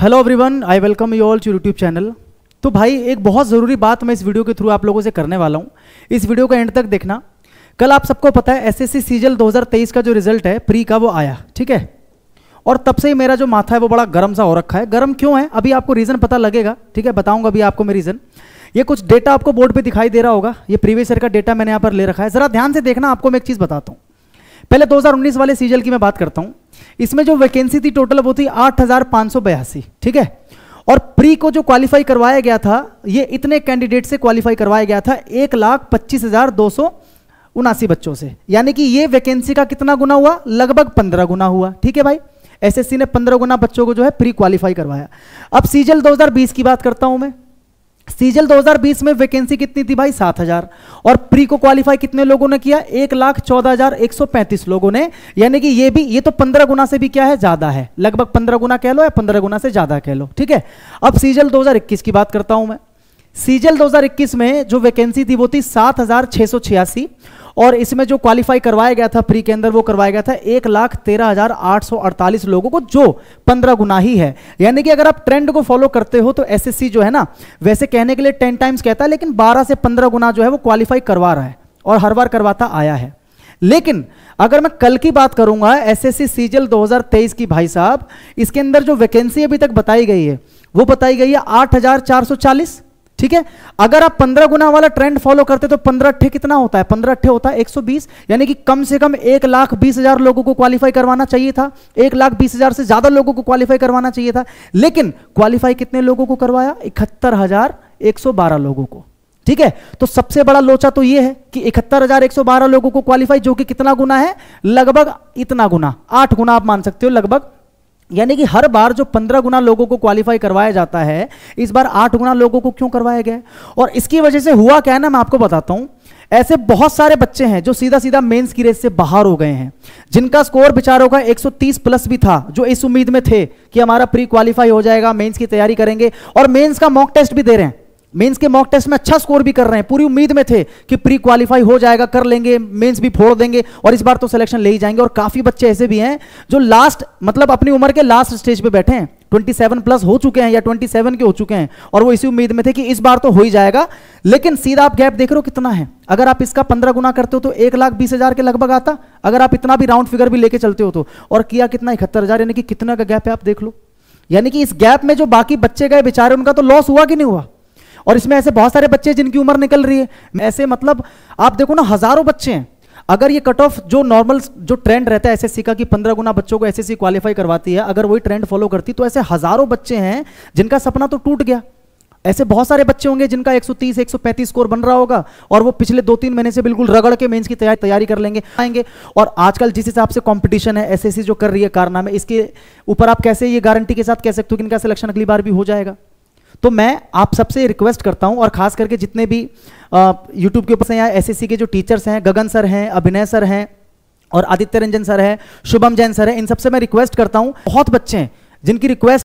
hello everyone I welcome you all to YouTube channel तो भाई एक बहुत ज़रूरी बात मैं इस वीडियो के थ्रू आप लोगों से करने वाला हूँ इस वीडियो का एंड तक देखना कल आप सबको पता है एसएससी सीजल 2023 का जो रिजल्ट है प्री का वो आया ठीक है और तब से ही मेरा जो माथा है वो बड़ा गर्म सा हो रखा है गर्म क्यों है अभी आपको रीज़न पता लगेगा ठीक है बताऊँगा अभी आपको मैं रीज़न ये कुछ डेटा आपको बोर्ड पर दिखाई दे रहा होगा ये प्रीवियस ईयर का डेटा मैंने यहाँ पर ले रखा है ज़रा ध्यान से देखना आपको मैं एक चीज़ बताता हूँ पहले 2019 वाले सीजल की मैं बात करता हूं इसमें जो वैकेंसी थी टोटल वो थी आठ ठीक है और प्री को जो क्वालिफाई करवाया गया था ये इतने कैंडिडेट से क्वालिफाई करवाया गया था एक लाख पच्चीस हजार दो सौ उनासी बच्चों से यानी कि ये वैकेंसी का कितना गुना हुआ लगभग पंद्रह गुना हुआ ठीक है भाई एसएससी ने पंद्रह गुना बच्चों को जो है प्री क्वालिफाई करवाया अब सीजल 2020 की बात करता हूं मैं सीजल 2020 में वैकेंसी कितनी थी भाई 7000 और प्री को क्वालिफाई कितने लोगों ने किया एक लाख चौदह हजार एक सौ पैंतीस लोगों ने यानी कि ये भी ये तो 15 गुना से भी क्या है ज्यादा है लगभग 15 गुना कह लो या 15 गुना से ज्यादा कह लो ठीक है अब सीजल 2021 की बात करता हूं मैं सीजल 2021 में जो वैकेंसी थी वो थी सात और इसमें जो क्वालिफाई करवाया गया था प्री के अंदर वो करवाया गया था एक लाख तेरह हजार आठ सौ अड़तालीस लोगों को जो पंद्रह गुना ही है यानी कि अगर आप ट्रेंड को फॉलो करते हो तो एसएससी जो है ना वैसे कहने के लिए टेन टाइम्स कहता है लेकिन बारह से पंद्रह गुना जो है वो क्वालिफाई करवा रहा है और हर बार करवाता आया है लेकिन अगर मैं कल की बात करूंगा सी सीजल 2023 की भाई साहब इसके अंदर जो वैकेंसी अभी तक बताई गई है वो बताई गई है 8440 ठीक है अगर आप पंद्रह गुना वाला ट्रेंड फॉलो करते तो पंद्रह अट्ठे कितना होता है पंद्रह अट्ठे होता है एक सौ बीस यानी कि कम से कम एक लाख बीस हजार लोगों को क्वालिफाई करवाना चाहिए था एक लाख बीस हजार से ज्यादा लोगों को क्वालिफाई करवाना चाहिए था लेकिन क्वालिफाई कितने लोगों को करवाया इकहत्तर हजार एक सौ बारह लोगों को ठीक है तो सबसे बड़ा लोचा तो यह है कि इकहत्तर हजार एक सौ बारह लोगों को क्वालिफाई जो कि कितना गुना है लगभग इतना गुना आठ गुना आप मान सकते हो लगभग यानी कि हर बार जो पंद्रह गुना लोगों को क्वालिफाई करवाया जाता है इस बार आठ गुना लोगों को क्यों करवाया गया और इसकी वजह से हुआ क्या है ना मैं आपको बताता हूं ऐसे बहुत सारे बच्चे हैं जो सीधा सीधा मेंस की रेस से बाहर हो गए हैं जिनका स्कोर बिचारों का 130 प्लस भी था जो इस उम्मीद में थे कि हमारा प्री क्वालिफाई हो जाएगा मेंस की तैयारी करेंगे और मेंस का मॉक टेस्ट भी दे रहे हैं मेंस के मॉक टेस्ट में अच्छा स्कोर भी कर रहे हैं पूरी उम्मीद में थे कि प्री क्वालिफाई हो जाएगा कर लेंगे मेंस भी फोड़ देंगे और इस बार तो सिलेक्शन ले ही जाएंगे और काफी बच्चे ऐसे भी हैं जो लास्ट मतलब अपनी उम्र के लास्ट स्टेज पे बैठे हैं 27 प्लस हो चुके हैं या 27 के हो चुके हैं और वो इसी उम्मीद में थे कि इस बार तो हो ही जाएगा लेकिन सीधा आप गैप देख रहे हो कितना है अगर आप इसका 15 गुना करते हो तो एक लाख बीस हजार के लगभग आता अगर आप इतना भी राउंड फिगर भी लेके चलते हो तो और किया कितना इकहत्तर हजार यानी कि कितना का गैप है आप देख लो यानी कि इस गैप में जो बाकी बच्चे गए बेचारे उनका तो लॉस हुआ कि नहीं हुआ और इसमें ऐसे बहुत सारे बच्चे जिनकी उम्र निकल रही है ऐसे मतलब आप देखो ना हजारों बच्चे हैं अगर ये कट ऑफ जो नॉर्मल जो ट्रेंड रहता है एसएससी का कि पंद्रह गुना बच्चों को एसएससी क्वालिफाई करवाती है अगर वही ट्रेंड फॉलो करती तो ऐसे हजारों बच्चे हैं जिनका सपना तो टूट गया ऐसे बहुत सारे बच्चे होंगे जिनका 130 135 स्कोर बन रहा होगा और वो पिछले दो तीन महीने से बिल्कुल रगड़ के मेंस की तैयारी तैयारी कर लेंगे आएंगे और आजकल जिस हिसाब से कंपटीशन है एसएससी जो कर रही है कारनामे इसके ऊपर आप कैसे ये गारंटी के साथ कह सकते हो कि इनका सिलेक्शन अगली बार भी हो जाएगा तो मैं आप सबसे रिक्वेस्ट करता हूं और खास करके जितने भी यूट्यूब के ऊपर से या एसएससी के जो टीचर्स हैं गगन सर हैं अभिनय सर हैं और आदित्य रंजन सर है शुभम जैन सर है इन सबसे मैं रिक्वेस्ट करता हूं बहुत बच्चे हैं जिनकी रिक्वेस्ट